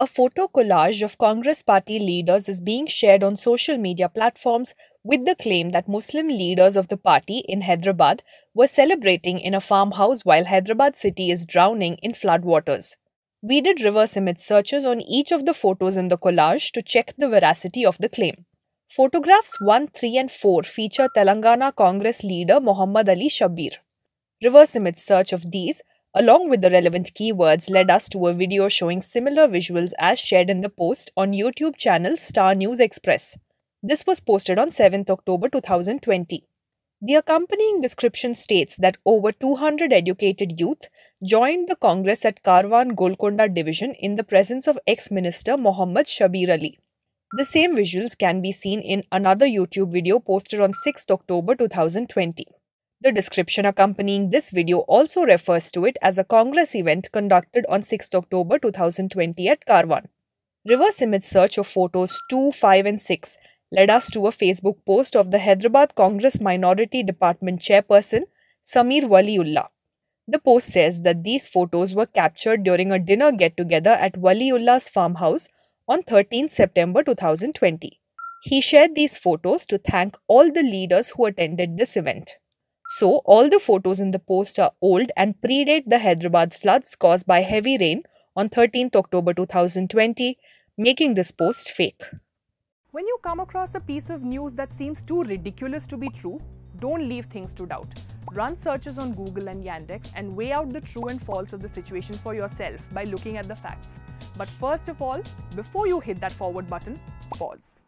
A photo collage of Congress party leaders is being shared on social media platforms with the claim that Muslim leaders of the party in Hyderabad were celebrating in a farmhouse while Hyderabad city is drowning in floodwaters. We did reverse image searches on each of the photos in the collage to check the veracity of the claim. Photographs 1, 3, and 4 feature Telangana Congress leader Muhammad Ali Shabir. Reverse image search of these along with the relevant keywords led us to a video showing similar visuals as shared in the post on YouTube channel Star News Express. This was posted on 7th October 2020. The accompanying description states that over 200 educated youth joined the Congress at Karwan Golconda division in the presence of ex-minister Mohammad Shabir Ali. The same visuals can be seen in another YouTube video posted on 6th October 2020. The description accompanying this video also refers to it as a Congress event conducted on 6 October 2020 at Karwan. Reverse image search of photos 2, 5 and 6 led us to a Facebook post of the Hyderabad Congress Minority Department chairperson Samir Waliullah. The post says that these photos were captured during a dinner get together at Waliullah's farmhouse on 13 September 2020. He shared these photos to thank all the leaders who attended this event. So, all the photos in the post are old and predate the Hyderabad floods caused by heavy rain on 13th October 2020, making this post fake. When you come across a piece of news that seems too ridiculous to be true, don't leave things to doubt. Run searches on Google and Yandex and weigh out the true and false of the situation for yourself by looking at the facts. But first of all, before you hit that forward button, pause.